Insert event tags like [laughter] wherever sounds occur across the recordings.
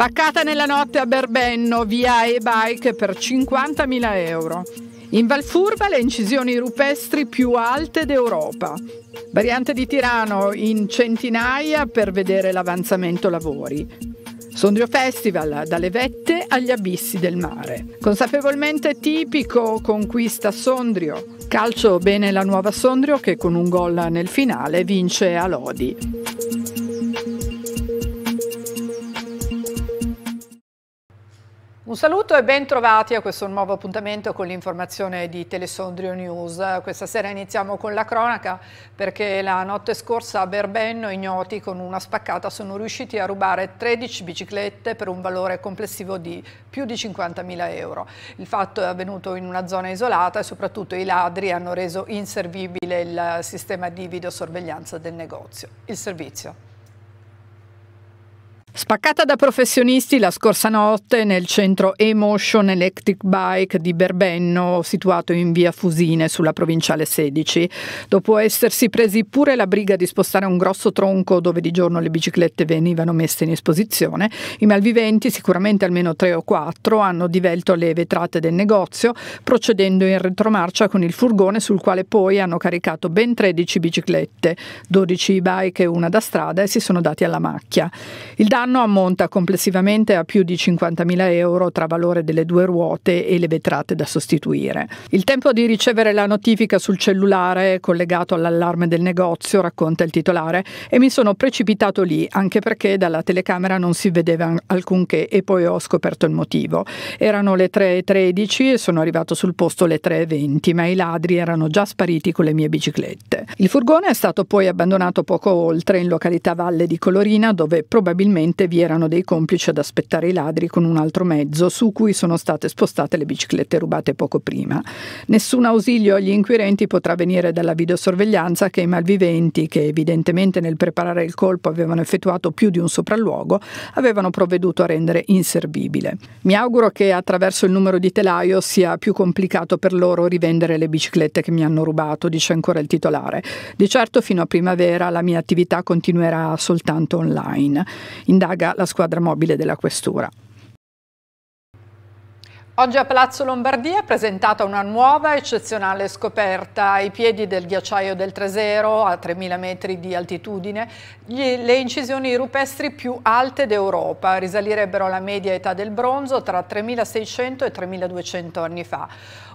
Spaccata nella notte a Berbenno via e-bike per 50.000 euro. In Valfurva le incisioni rupestri più alte d'Europa. Variante di Tirano in centinaia per vedere l'avanzamento lavori. Sondrio Festival, dalle vette agli abissi del mare. Consapevolmente tipico conquista Sondrio. Calcio bene la nuova Sondrio che con un gol nel finale vince a Lodi. Un saluto e ben trovati a questo nuovo appuntamento con l'informazione di Telesondrio News. Questa sera iniziamo con la cronaca perché la notte scorsa a Berbenno ignoti con una spaccata sono riusciti a rubare 13 biciclette per un valore complessivo di più di 50.000 euro. Il fatto è avvenuto in una zona isolata e soprattutto i ladri hanno reso inservibile il sistema di videosorveglianza del negozio. Il servizio. Spaccata da professionisti la scorsa notte nel centro Emotion Electric Bike di Berbenno, situato in via Fusine sulla provinciale 16. Dopo essersi presi pure la briga di spostare un grosso tronco dove di giorno le biciclette venivano messe in esposizione, i malviventi, sicuramente almeno tre o quattro, hanno divelto le vetrate del negozio, procedendo in retromarcia con il furgone sul quale poi hanno caricato ben 13 biciclette, 12 bike e una da strada e si sono dati alla macchia. Il danno danno ammonta complessivamente a più di 50.000 euro tra valore delle due ruote e le vetrate da sostituire. Il tempo di ricevere la notifica sul cellulare collegato all'allarme del negozio, racconta il titolare, e mi sono precipitato lì anche perché dalla telecamera non si vedeva alcunché e poi ho scoperto il motivo. Erano le 3.13 e sono arrivato sul posto alle 3.20, ma i ladri erano già spariti con le mie biciclette. Il furgone è stato poi abbandonato poco oltre in località Valle di Colorina dove probabilmente probabilmente vi erano dei complici ad aspettare i ladri con un altro mezzo su cui sono state spostate le biciclette rubate poco prima. Nessun ausilio agli inquirenti potrà venire dalla videosorveglianza che i malviventi, che evidentemente nel preparare il colpo avevano effettuato più di un sopralluogo, avevano provveduto a rendere inservibile. Mi auguro che attraverso il numero di telaio sia più complicato per loro rivendere le biciclette che mi hanno rubato, dice ancora il titolare. Di certo fino a primavera la mia attività continuerà soltanto online. In indaga la squadra mobile della Questura. Oggi a Palazzo Lombardia è presentata una nuova eccezionale scoperta ai piedi del ghiacciaio del Tresero a 3.000 metri di altitudine, gli, le incisioni rupestri più alte d'Europa risalirebbero alla media età del bronzo tra 3.600 e 3.200 anni fa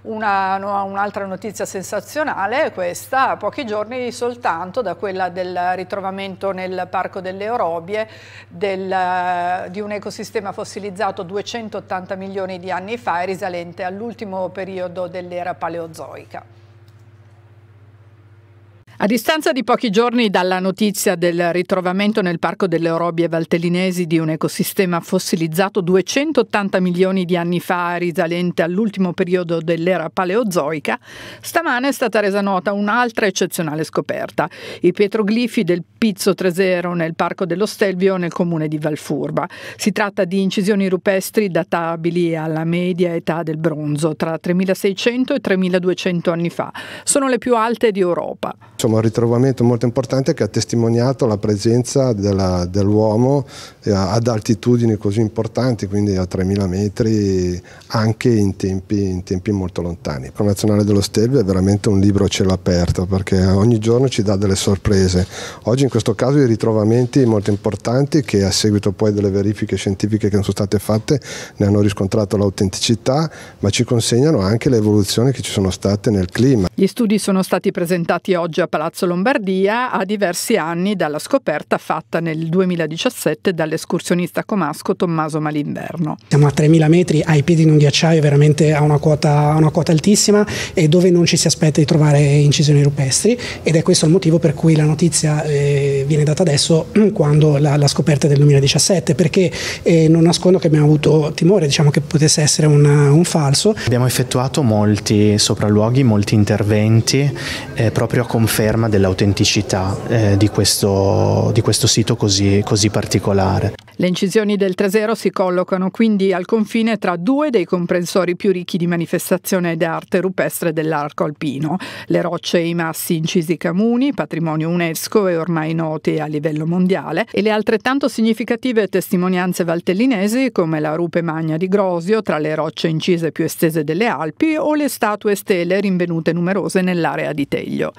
un'altra notizia sensazionale è questa, pochi giorni soltanto da quella del ritrovamento nel Parco delle Orobie del, di un ecosistema fossilizzato 280 milioni di anni fa e risalente all'ultimo periodo dell'era paleozoica. A distanza di pochi giorni dalla notizia del ritrovamento nel Parco delle Orobie Valtellinesi di un ecosistema fossilizzato 280 milioni di anni fa, risalente all'ultimo periodo dell'era paleozoica, stamane è stata resa nota un'altra eccezionale scoperta, i petroglifi del Pizzo Tresero nel Parco dello Stelvio nel comune di Valfurba. Si tratta di incisioni rupestri databili alla media età del bronzo, tra 3600 e 3200 anni fa. Sono le più alte di Europa insomma, un ritrovamento molto importante che ha testimoniato la presenza dell'uomo dell eh, ad altitudini così importanti, quindi a 3000 metri, anche in tempi, in tempi molto lontani. Il Nazionale dello Stelvio è veramente un libro a cielo aperto perché ogni giorno ci dà delle sorprese. Oggi in questo caso i ritrovamenti molto importanti che a seguito poi delle verifiche scientifiche che sono state fatte ne hanno riscontrato l'autenticità, ma ci consegnano anche le evoluzioni che ci sono state nel clima. Gli studi sono stati presentati oggi a Palazzo Lombardia a diversi anni dalla scoperta fatta nel 2017 dall'escursionista comasco Tommaso Malinverno. Siamo a 3.000 metri ai piedi di un ghiacciaio veramente a una quota, una quota altissima e dove non ci si aspetta di trovare incisioni rupestri ed è questo il motivo per cui la notizia eh, viene data adesso [clears throat] quando la, la, scoperta del 2017 perché eh, non nascondo che abbiamo avuto timore diciamo che potesse essere una, un falso. Abbiamo effettuato molti sopralluoghi, molti interventi eh, proprio a conferma conferma dell'autenticità eh, di, di, questo, sito così, così particolare. Le incisioni del Tresero si collocano quindi al confine tra due dei comprensori più ricchi di manifestazione d'arte rupestre dell'arco alpino, le rocce e i massi incisi comuni, patrimonio UNESCO e ormai noti a livello mondiale, e le altrettanto significative testimonianze valtellinesi come la rupe magna di Grosio tra le rocce incise più estese delle Alpi o le statue stele rinvenute numerose nell'area di Teglio.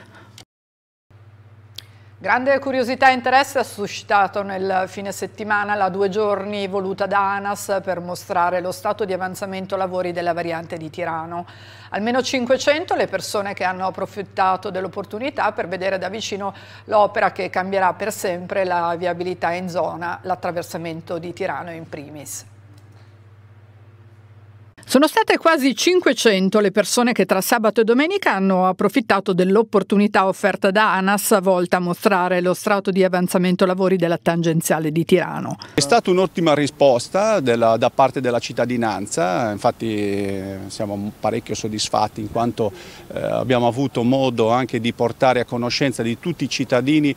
Grande curiosità e interesse ha suscitato nel fine settimana la due giorni voluta da ANAS per mostrare lo stato di avanzamento lavori della variante di Tirano. Almeno 500 le persone che hanno approfittato dell'opportunità per vedere da vicino l'opera che cambierà per sempre la viabilità in zona, l'attraversamento di Tirano in primis. Sono state quasi 500 le persone che tra sabato e domenica hanno approfittato dell'opportunità offerta da ANAS volta a mostrare lo strato di avanzamento lavori della tangenziale di Tirano. È stata un'ottima risposta della, da parte della cittadinanza, infatti eh, siamo parecchio soddisfatti in quanto eh, abbiamo avuto modo anche di portare a conoscenza di tutti i cittadini eh,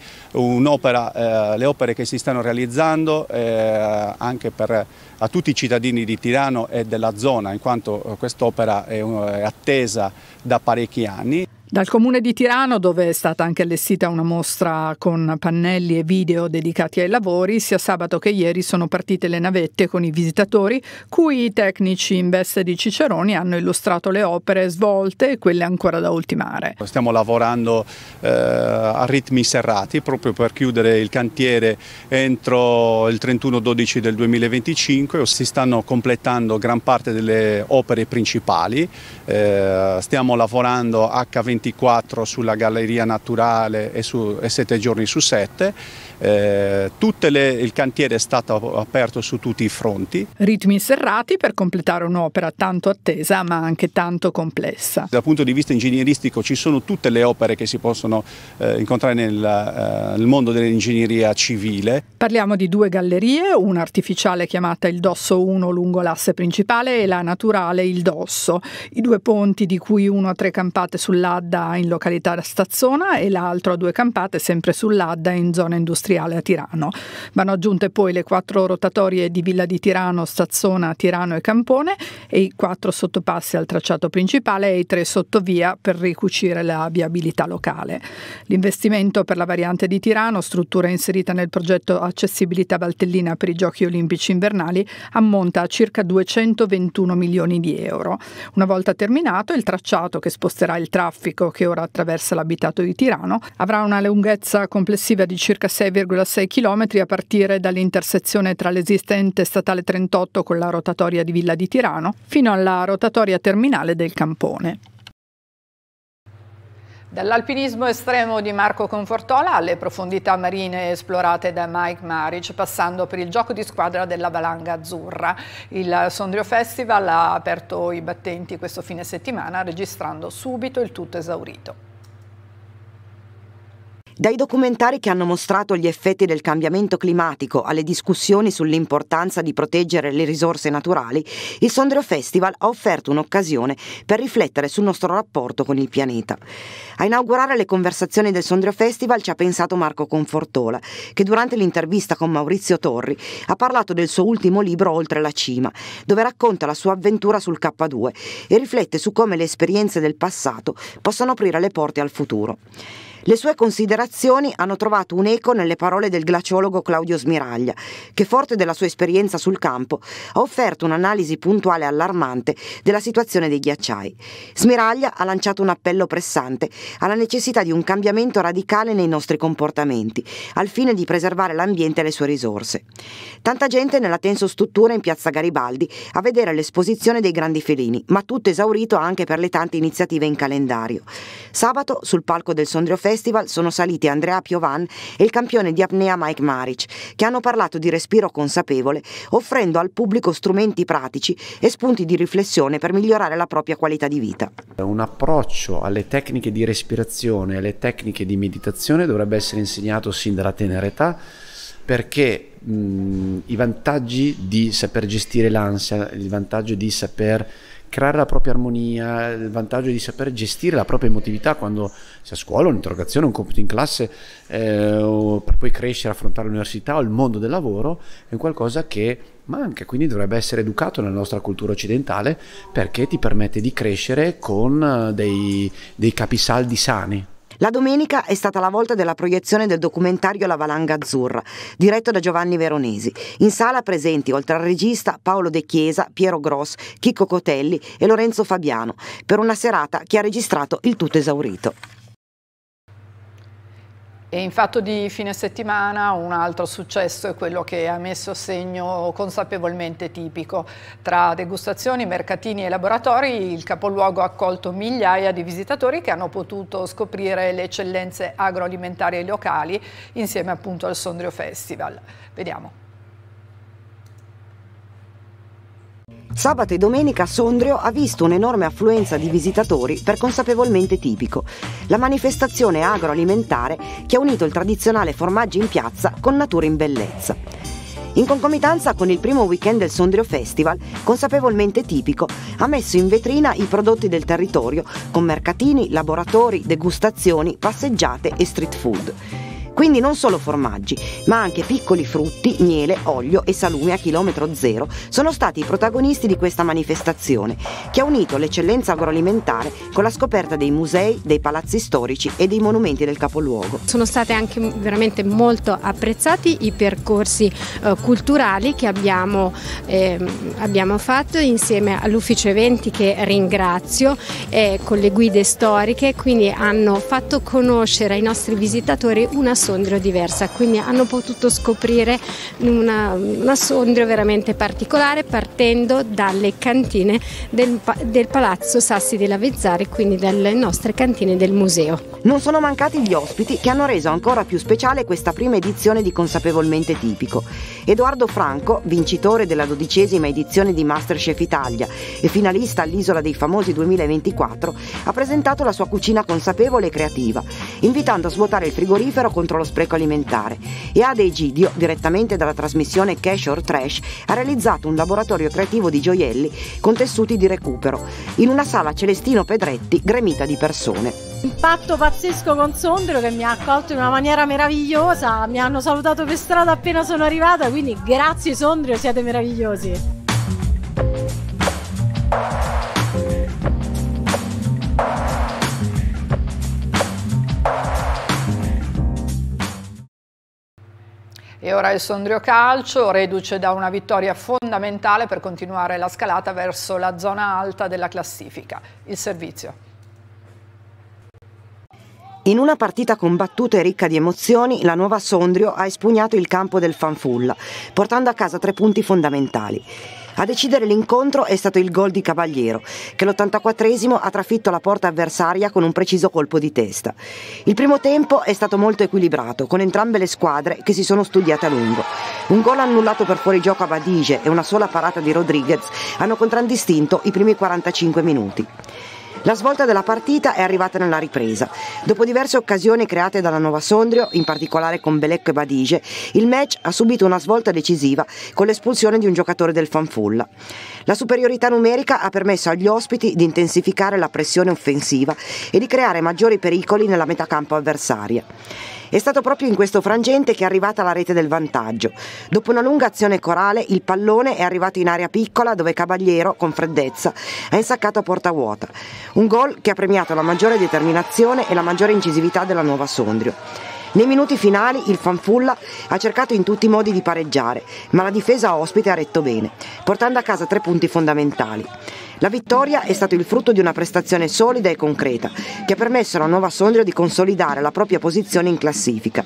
le opere che si stanno realizzando eh, anche per, a tutti i cittadini di Tirano e della zona. In quanto eh, quest'opera è, eh, è attesa da parecchi anni. Dal comune di Tirano, dove è stata anche allestita una mostra con pannelli e video dedicati ai lavori, sia sabato che ieri sono partite le navette con i visitatori, cui i tecnici in veste di Ciceroni hanno illustrato le opere svolte e quelle ancora da ultimare. Stiamo lavorando eh, a ritmi serrati proprio per chiudere il cantiere entro il 31-12 del 2025. Si stanno completando gran parte delle opere principali. Eh, stiamo lavorando H24 24 sulla galleria naturale e, su, e 7 giorni su 7 eh, le, il cantiere è stato aperto su tutti i fronti. Ritmi serrati per completare un'opera tanto attesa ma anche tanto complessa. Dal punto di vista ingegneristico ci sono tutte le opere che si possono eh, incontrare nel, eh, nel mondo dell'ingegneria civile. Parliamo di due gallerie, una artificiale chiamata il Dosso 1 lungo l'asse principale e la naturale il Dosso. I due ponti di cui uno a tre campate sull'Adda in località Stazzona e l'altro a due campate sempre sull'Adda in zona industriale industriale a Tirano. Vanno aggiunte poi le quattro rotatorie di Villa di Tirano, Stazzona, Tirano e Campone e i quattro sottopassi al tracciato principale e i tre sottovia per ricucire la viabilità locale. L'investimento per la variante di Tirano, struttura inserita nel progetto Accessibilità Valtellina per i Giochi Olimpici invernali, ammonta a circa 221 milioni di euro. Una volta terminato, il tracciato che sposterà il traffico che ora attraversa l'abitato di Tirano avrà una lunghezza complessiva di circa 6,5 3,6 km a partire dall'intersezione tra l'esistente statale 38 con la rotatoria di Villa di Tirano fino alla rotatoria terminale del Campone. Dall'alpinismo estremo di Marco Confortola alle profondità marine esplorate da Mike Maric, passando per il gioco di squadra della Valanga Azzurra. Il Sondrio Festival ha aperto i battenti questo fine settimana, registrando subito il tutto esaurito. Dai documentari che hanno mostrato gli effetti del cambiamento climatico alle discussioni sull'importanza di proteggere le risorse naturali, il Sondrio Festival ha offerto un'occasione per riflettere sul nostro rapporto con il pianeta. A inaugurare le conversazioni del Sondrio Festival ci ha pensato Marco Confortola, che durante l'intervista con Maurizio Torri ha parlato del suo ultimo libro Oltre la cima, dove racconta la sua avventura sul K2 e riflette su come le esperienze del passato possono aprire le porte al futuro. Le sue considerazioni hanno trovato un eco nelle parole del glaciologo Claudio Smiraglia, che forte della sua esperienza sul campo ha offerto un'analisi puntuale e allarmante della situazione dei ghiacciai. Smiraglia ha lanciato un appello pressante alla necessità di un cambiamento radicale nei nostri comportamenti, al fine di preservare l'ambiente e le sue risorse. Tanta gente nella tenso struttura in piazza Garibaldi a vedere l'esposizione dei grandi felini, ma tutto esaurito anche per le tante iniziative in calendario. Sabato, sul palco del Sondrio Fest, festival sono saliti Andrea Piovan e il campione di apnea Mike Maric, che hanno parlato di respiro consapevole, offrendo al pubblico strumenti pratici e spunti di riflessione per migliorare la propria qualità di vita. Un approccio alle tecniche di respirazione e alle tecniche di meditazione dovrebbe essere insegnato sin dalla tenera età perché mh, i vantaggi di saper gestire l'ansia, il vantaggio di saper creare la propria armonia, il vantaggio di saper gestire la propria emotività quando si è a scuola, un'interrogazione, un compito in classe, eh, per poi crescere, affrontare l'università o il mondo del lavoro, è qualcosa che manca, quindi dovrebbe essere educato nella nostra cultura occidentale perché ti permette di crescere con eh, dei, dei capisaldi sani. La domenica è stata la volta della proiezione del documentario La Valanga Azzurra, diretto da Giovanni Veronesi. In sala presenti, oltre al regista, Paolo De Chiesa, Piero Gross, Chicco Cotelli e Lorenzo Fabiano, per una serata che ha registrato il tutto esaurito. E in fatto di fine settimana un altro successo è quello che ha messo segno consapevolmente tipico. Tra degustazioni, mercatini e laboratori il capoluogo ha accolto migliaia di visitatori che hanno potuto scoprire le eccellenze agroalimentari e locali insieme appunto al Sondrio Festival. Vediamo. Sabato e domenica Sondrio ha visto un'enorme affluenza di visitatori per consapevolmente tipico, la manifestazione agroalimentare che ha unito il tradizionale formaggio in piazza con natura in bellezza. In concomitanza con il primo weekend del Sondrio Festival, consapevolmente tipico, ha messo in vetrina i prodotti del territorio con mercatini, laboratori, degustazioni, passeggiate e street food. Quindi non solo formaggi, ma anche piccoli frutti, miele, olio e salumi a chilometro zero sono stati i protagonisti di questa manifestazione, che ha unito l'eccellenza agroalimentare con la scoperta dei musei, dei palazzi storici e dei monumenti del capoluogo. Sono stati anche veramente molto apprezzati i percorsi eh, culturali che abbiamo, eh, abbiamo fatto insieme all'ufficio eventi che ringrazio eh, con le guide storiche, quindi hanno fatto conoscere ai nostri visitatori una sua Sondrio diversa, quindi hanno potuto scoprire una, una Sondrio veramente particolare partendo dalle cantine del, del Palazzo Sassi della Vezzari, quindi dalle nostre cantine del museo. Non sono mancati gli ospiti che hanno reso ancora più speciale questa prima edizione di Consapevolmente Tipico. Edoardo Franco, vincitore della dodicesima edizione di Masterchef Italia e finalista all'Isola dei Famosi 2024, ha presentato la sua cucina consapevole e creativa, invitando a svuotare il frigorifero contro contro lo spreco alimentare e Ada Egidio, direttamente dalla trasmissione Cash or Trash, ha realizzato un laboratorio creativo di gioielli con tessuti di recupero in una sala Celestino Pedretti gremita di persone. Impatto pazzesco con Sondrio che mi ha accolto in una maniera meravigliosa, mi hanno salutato per strada appena sono arrivata, quindi grazie Sondrio, siete meravigliosi. ora il Sondrio Calcio, reduce da una vittoria fondamentale per continuare la scalata verso la zona alta della classifica. Il servizio. In una partita combattuta e ricca di emozioni, la nuova Sondrio ha espugnato il campo del Fanfulla, portando a casa tre punti fondamentali. A decidere l'incontro è stato il gol di Cavaliero, che l'84esimo ha trafitto la porta avversaria con un preciso colpo di testa. Il primo tempo è stato molto equilibrato, con entrambe le squadre che si sono studiate a lungo. Un gol annullato per fuorigioco a Badige e una sola parata di Rodriguez hanno contraddistinto i primi 45 minuti. La svolta della partita è arrivata nella ripresa. Dopo diverse occasioni create dalla Nova Sondrio, in particolare con Belecco e Badige, il match ha subito una svolta decisiva con l'espulsione di un giocatore del Fanfulla. La superiorità numerica ha permesso agli ospiti di intensificare la pressione offensiva e di creare maggiori pericoli nella metà campo avversaria. È stato proprio in questo frangente che è arrivata la rete del vantaggio. Dopo una lunga azione corale, il pallone è arrivato in area piccola dove Cavagliero, con freddezza, ha insaccato a porta vuota. Un gol che ha premiato la maggiore determinazione e la maggiore incisività della nuova Sondrio. Nei minuti finali il Fanfulla ha cercato in tutti i modi di pareggiare, ma la difesa ospite ha retto bene, portando a casa tre punti fondamentali. La vittoria è stato il frutto di una prestazione solida e concreta, che ha permesso alla Nuova Sondrio di consolidare la propria posizione in classifica.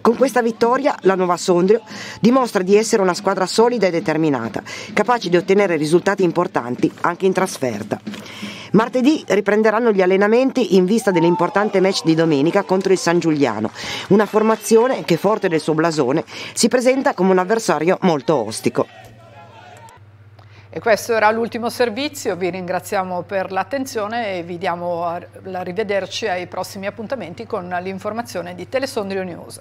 Con questa vittoria la Nuova Sondrio dimostra di essere una squadra solida e determinata, capace di ottenere risultati importanti anche in trasferta. Martedì riprenderanno gli allenamenti in vista dell'importante match di domenica contro il San Giuliano, una formazione che forte del suo blasone si presenta come un avversario molto ostico. E questo era l'ultimo servizio, vi ringraziamo per l'attenzione e vi diamo la rivederci ai prossimi appuntamenti con l'informazione di Telesondrio News.